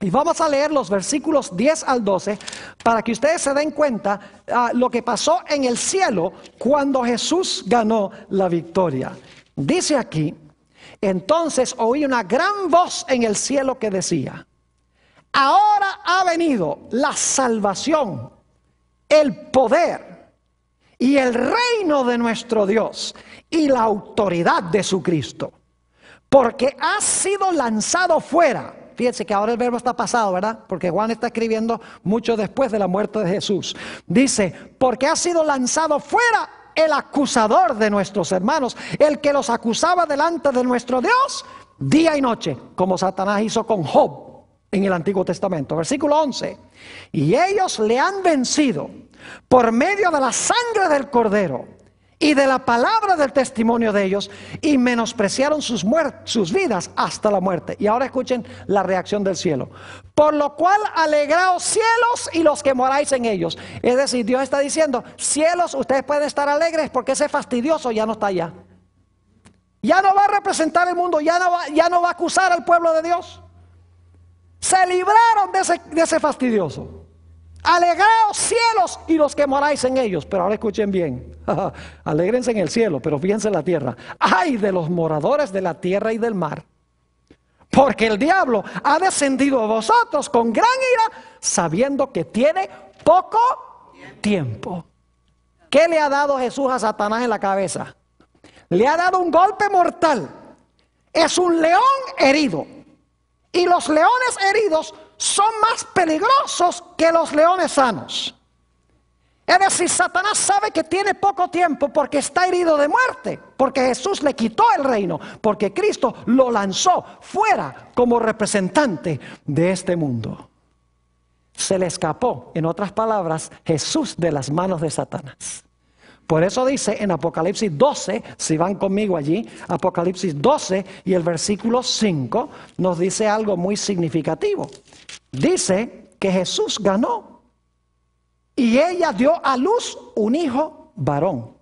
A: Y vamos a leer los versículos 10 al 12 para que ustedes se den cuenta ah, lo que pasó en el cielo cuando Jesús ganó la victoria. Dice aquí, entonces oí una gran voz en el cielo que decía, ahora ha venido la salvación, el poder y el reino de nuestro Dios y la autoridad de su Cristo, porque ha sido lanzado fuera. Fíjense que ahora el verbo está pasado, ¿verdad? Porque Juan está escribiendo mucho después de la muerte de Jesús. Dice, porque ha sido lanzado fuera el acusador de nuestros hermanos, el que los acusaba delante de nuestro Dios día y noche, como Satanás hizo con Job en el Antiguo Testamento. Versículo 11. Y ellos le han vencido por medio de la sangre del cordero y de la palabra del testimonio de ellos y menospreciaron sus, sus vidas hasta la muerte. Y ahora escuchen la reacción del cielo. Por lo cual alegraos cielos y los que moráis en ellos. Es decir, Dios está diciendo, cielos, ustedes pueden estar alegres porque ese fastidioso ya no está allá. Ya no va a representar el mundo, ya no va, ya no va a acusar al pueblo de Dios. Se libraron de ese fastidioso. Alegraos cielos y los que moráis en ellos. Pero ahora escuchen bien. (laughs) Alegrense en el cielo, pero fíjense en la tierra. Ay de los moradores de la tierra y del mar. Porque el diablo ha descendido a vosotros con gran ira, sabiendo que tiene poco tiempo. ¿Qué le ha dado Jesús a Satanás en la cabeza? Le ha dado un golpe mortal. Es un león herido. Y los leones heridos son más peligrosos que los leones sanos. Es decir, Satanás sabe que tiene poco tiempo porque está herido de muerte, porque Jesús le quitó el reino, porque Cristo lo lanzó fuera como representante de este mundo. Se le escapó, en otras palabras, Jesús de las manos de Satanás. Por eso dice en Apocalipsis 12, si van conmigo allí, Apocalipsis 12 y el versículo 5 nos dice algo muy significativo. Dice que Jesús ganó y ella dio a luz un hijo varón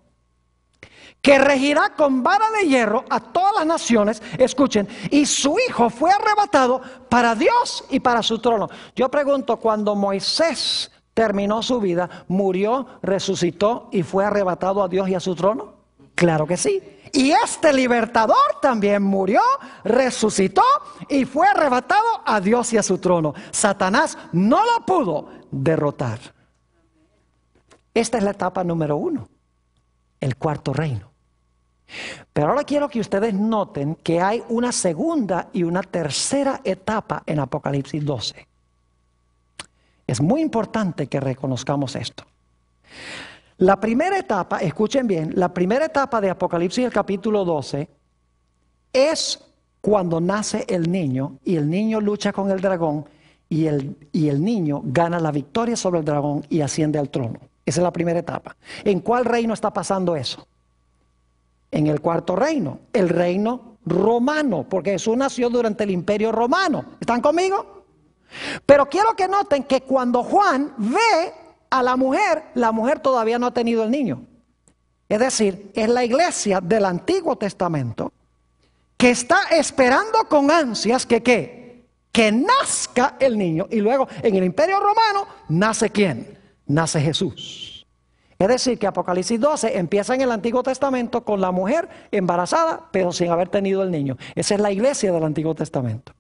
A: que regirá con vara de hierro a todas las naciones, escuchen, y su hijo fue arrebatado para Dios y para su trono. Yo pregunto, cuando Moisés terminó su vida, murió, resucitó y fue arrebatado a Dios y a su trono? Claro que sí. Y este libertador también murió, resucitó y fue arrebatado a Dios y a su trono. Satanás no lo pudo derrotar. Esta es la etapa número uno, el cuarto reino. Pero ahora quiero que ustedes noten que hay una segunda y una tercera etapa en Apocalipsis 12. Es muy importante que reconozcamos esto. La primera etapa, escuchen bien, la primera etapa de Apocalipsis, el capítulo 12, es cuando nace el niño y el niño lucha con el dragón y el, y el niño gana la victoria sobre el dragón y asciende al trono. Esa es la primera etapa. ¿En cuál reino está pasando eso? En el cuarto reino, el reino romano, porque Jesús nació durante el imperio romano. ¿Están conmigo? Pero quiero que noten que cuando Juan ve a la mujer, la mujer todavía no ha tenido el niño. Es decir, es la iglesia del Antiguo Testamento que está esperando con ansias que qué? Que nazca el niño. Y luego en el Imperio Romano nace quién? Nace Jesús. Es decir, que Apocalipsis 12 empieza en el Antiguo Testamento con la mujer embarazada, pero sin haber tenido el niño. Esa es la iglesia del Antiguo Testamento.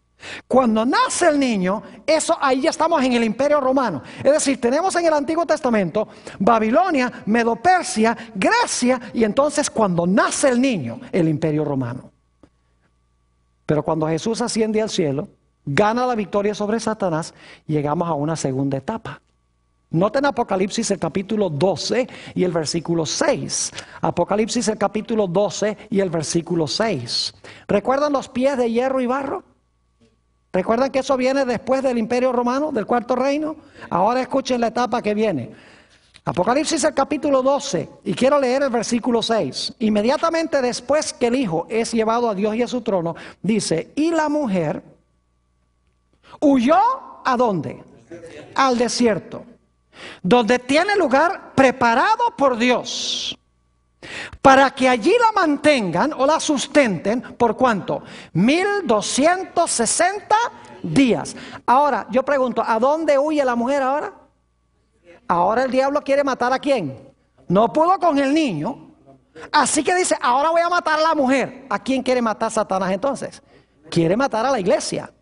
A: Cuando nace el niño, eso ahí ya estamos en el Imperio Romano. Es decir, tenemos en el Antiguo Testamento Babilonia, Medopersia, Grecia y entonces cuando nace el niño, el Imperio Romano. Pero cuando Jesús asciende al cielo, gana la victoria sobre Satanás, llegamos a una segunda etapa. Noten Apocalipsis el capítulo 12 y el versículo 6. Apocalipsis el capítulo 12 y el versículo 6. ¿Recuerdan los pies de hierro y barro? Recuerdan que eso viene después del imperio romano, del cuarto reino. Ahora escuchen la etapa que viene. Apocalipsis el capítulo 12 y quiero leer el versículo 6. Inmediatamente después que el Hijo es llevado a Dios y a su trono, dice, y la mujer huyó a dónde? Al desierto, donde tiene lugar preparado por Dios para que allí la mantengan o la sustenten por cuánto? 1260 días. Ahora, yo pregunto, ¿a dónde huye la mujer ahora? Ahora el diablo quiere matar a quién? No pudo con el niño. Así que dice, ahora voy a matar a la mujer. ¿A quién quiere matar Satanás entonces? Quiere matar a la iglesia.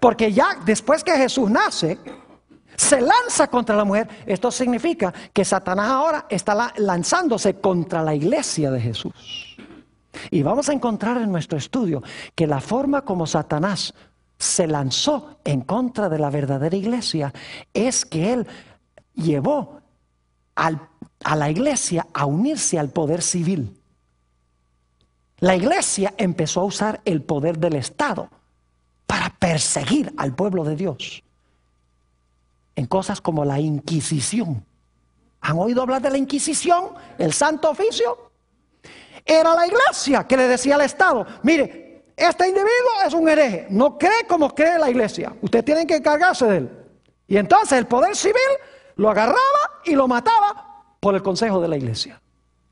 A: Porque ya después que Jesús nace, se lanza contra la mujer, esto significa que Satanás ahora está lanzándose contra la iglesia de Jesús. Y vamos a encontrar en nuestro estudio que la forma como Satanás se lanzó en contra de la verdadera iglesia es que él llevó a la iglesia a unirse al poder civil. La iglesia empezó a usar el poder del Estado para perseguir al pueblo de Dios en cosas como la Inquisición. ¿Han oído hablar de la Inquisición? El Santo Oficio. Era la iglesia que le decía al Estado, mire, este individuo es un hereje, no cree como cree la iglesia, ustedes tienen que encargarse de él. Y entonces el poder civil lo agarraba y lo mataba por el consejo de la iglesia.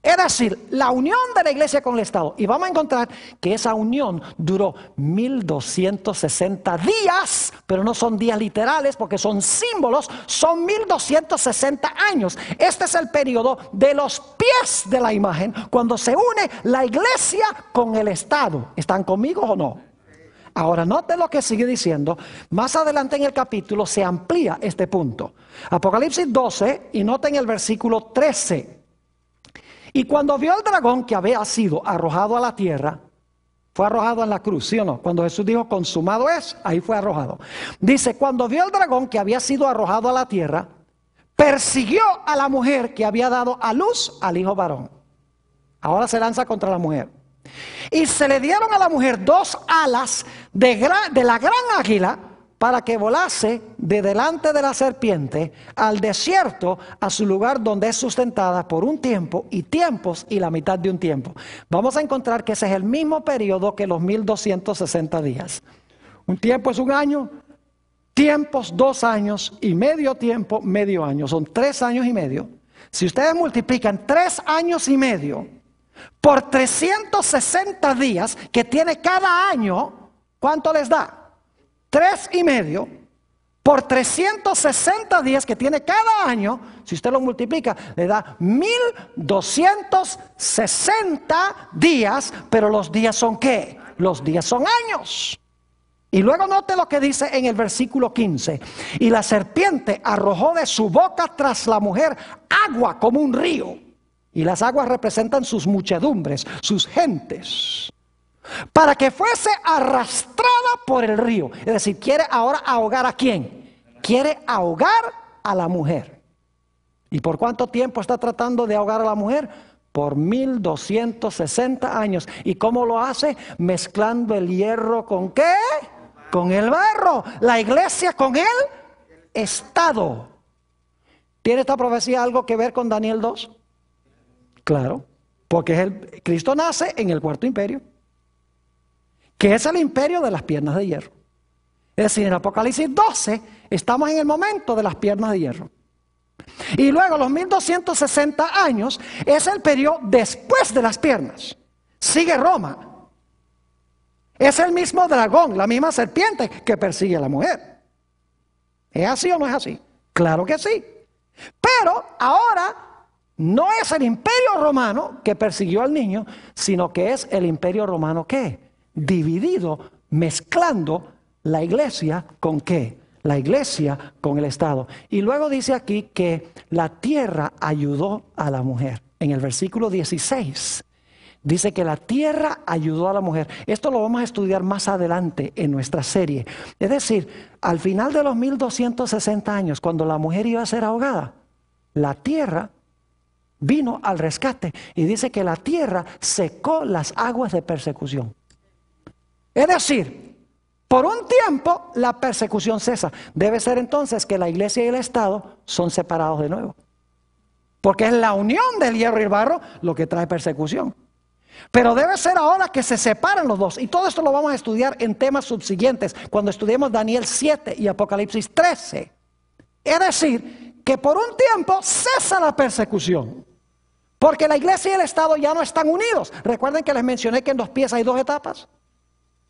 A: Es decir, la unión de la iglesia con el Estado. Y vamos a encontrar que esa unión duró 1260 días, pero no son días literales porque son símbolos, son 1260 años. Este es el periodo de los pies de la imagen, cuando se une la iglesia con el Estado. ¿Están conmigo o no? Ahora, note lo que sigue diciendo. Más adelante en el capítulo se amplía este punto. Apocalipsis 12 y noten el versículo 13. Y cuando vio al dragón que había sido arrojado a la tierra, fue arrojado en la cruz, ¿sí o no? Cuando Jesús dijo, consumado es, ahí fue arrojado. Dice, cuando vio al dragón que había sido arrojado a la tierra, persiguió a la mujer que había dado a luz al hijo varón. Ahora se lanza contra la mujer. Y se le dieron a la mujer dos alas de la gran águila para que volase de delante de la serpiente al desierto, a su lugar donde es sustentada por un tiempo y tiempos y la mitad de un tiempo. Vamos a encontrar que ese es el mismo periodo que los 1260 días. Un tiempo es un año, tiempos dos años y medio tiempo, medio año. Son tres años y medio. Si ustedes multiplican tres años y medio por 360 días que tiene cada año, ¿cuánto les da? tres y medio por 360 días que tiene cada año, si usted lo multiplica, le da 1260 días, pero los días son qué? Los días son años. Y luego note lo que dice en el versículo 15. Y la serpiente arrojó de su boca tras la mujer agua como un río. Y las aguas representan sus muchedumbres, sus gentes para que fuese arrastrada por el río. Es decir, quiere ahora ahogar a quién? Quiere ahogar a la mujer. ¿Y por cuánto tiempo está tratando de ahogar a la mujer? Por 1260 años. ¿Y cómo lo hace? Mezclando el hierro con qué? Con el barro. La iglesia con el Estado. ¿Tiene esta profecía algo que ver con Daniel 2? Claro, porque el, Cristo nace en el cuarto imperio que es el imperio de las piernas de hierro. Es decir, en Apocalipsis 12 estamos en el momento de las piernas de hierro. Y luego los 1260 años es el periodo después de las piernas. Sigue Roma. Es el mismo dragón, la misma serpiente que persigue a la mujer. ¿Es así o no es así? Claro que sí. Pero ahora no es el imperio romano que persiguió al niño, sino que es el imperio romano que dividido, mezclando la iglesia con qué? La iglesia con el Estado. Y luego dice aquí que la tierra ayudó a la mujer. En el versículo 16 dice que la tierra ayudó a la mujer. Esto lo vamos a estudiar más adelante en nuestra serie. Es decir, al final de los 1260 años, cuando la mujer iba a ser ahogada, la tierra vino al rescate y dice que la tierra secó las aguas de persecución. Es decir, por un tiempo la persecución cesa. Debe ser entonces que la iglesia y el Estado son separados de nuevo. Porque es la unión del hierro y el barro lo que trae persecución. Pero debe ser ahora que se separan los dos. Y todo esto lo vamos a estudiar en temas subsiguientes, cuando estudiemos Daniel 7 y Apocalipsis 13. Es decir, que por un tiempo cesa la persecución. Porque la iglesia y el Estado ya no están unidos. Recuerden que les mencioné que en dos pies hay dos etapas.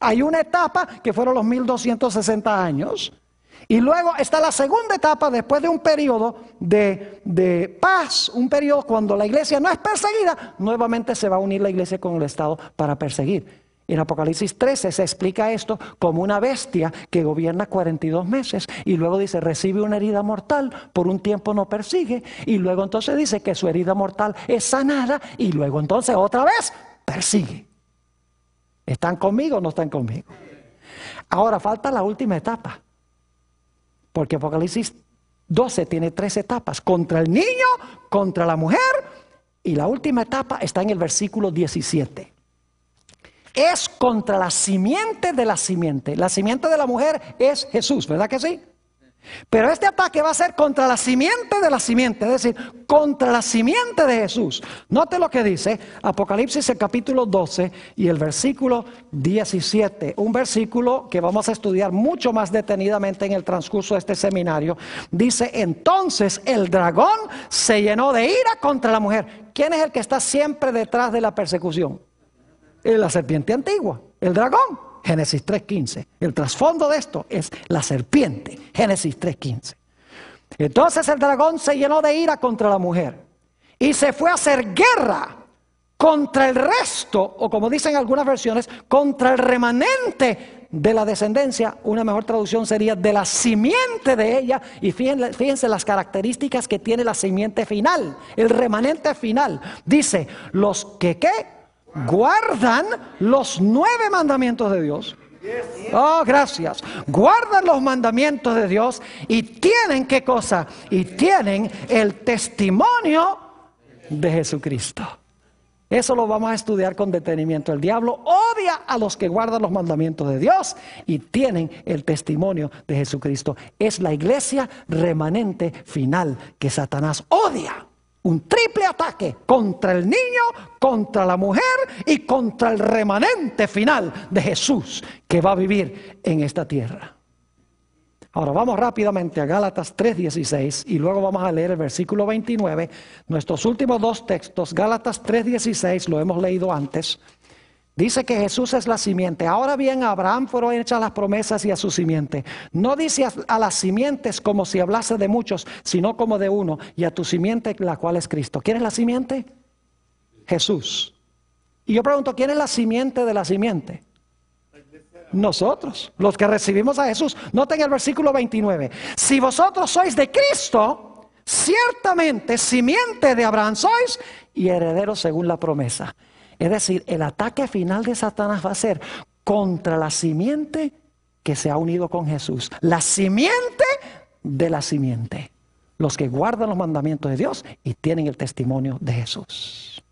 A: Hay una etapa que fueron los 1260 años. Y luego está la segunda etapa después de un periodo de, paz, un periodo cuando la iglesia no es perseguida, nuevamente se va a unir la iglesia con el Estado para perseguir. en Apocalipsis 13 se explica esto como una bestia que gobierna 42 meses y luego dice recibe una herida mortal, por un tiempo no persigue y luego entonces dice que su herida mortal es sanada y luego entonces otra vez persigue. ¿Están conmigo o no están conmigo? Ahora falta la última etapa. Porque Apocalipsis 12 tiene tres etapas. Contra el niño, contra la mujer. Y la última etapa está en el versículo 17. Es contra la simiente de la simiente. La simiente de la mujer es Jesús, ¿verdad que sí? Pero este ataque va a ser contra la simiente de la simiente, es decir, contra la simiente de Jesús. Note lo que dice Apocalipsis el capítulo 12 y el versículo 17, un versículo que vamos a estudiar mucho más detenidamente en el transcurso de este seminario. Dice, entonces el dragón se llenó de ira contra la mujer. ¿Quién es el que está siempre detrás de la persecución? La serpiente antigua, el dragón. Génesis 3.15. El trasfondo de esto es la serpiente, Génesis 3.15. Entonces el dragón se llenó de ira contra la mujer y se fue a hacer guerra contra el resto, o como dicen algunas versiones, contra el remanente de la descendencia. Una mejor traducción sería de la simiente de ella. Y fíjense, las características que tiene la simiente final, el remanente final. Dice, los que qué guardan los nueve mandamientos de Dios. Oh, gracias. Guardan los mandamientos de Dios y tienen qué cosa? Y tienen el testimonio de Jesucristo. Eso lo vamos a estudiar con detenimiento. El diablo odia a los que guardan los mandamientos de Dios y tienen el testimonio de Jesucristo. Es la iglesia remanente final que Satanás odia un triple ataque contra el niño, contra la mujer y contra el remanente final de Jesús que va a vivir en esta tierra. Ahora vamos rápidamente a Gálatas 3:16 y luego vamos a leer el versículo 29, nuestros últimos dos textos, Gálatas 3:16, lo hemos leído antes, Dice que Jesús es la simiente. Ahora bien, a Abraham fueron hechas las promesas y a su simiente. No dice a, las simientes como si hablase de muchos, sino como de uno, y a tu simiente, la cual es Cristo. ¿Quién es la simiente? Jesús. Y yo pregunto, ¿quién es la simiente de la simiente? Nosotros, los que recibimos a Jesús. Noten el versículo 29. Si vosotros sois de Cristo, ciertamente simiente de Abraham sois y herederos según la promesa. Es decir, el ataque final de Satanás va a ser contra la simiente que se ha unido con Jesús. La simiente de la simiente. Los que guardan los mandamientos de Dios y tienen el testimonio de Jesús.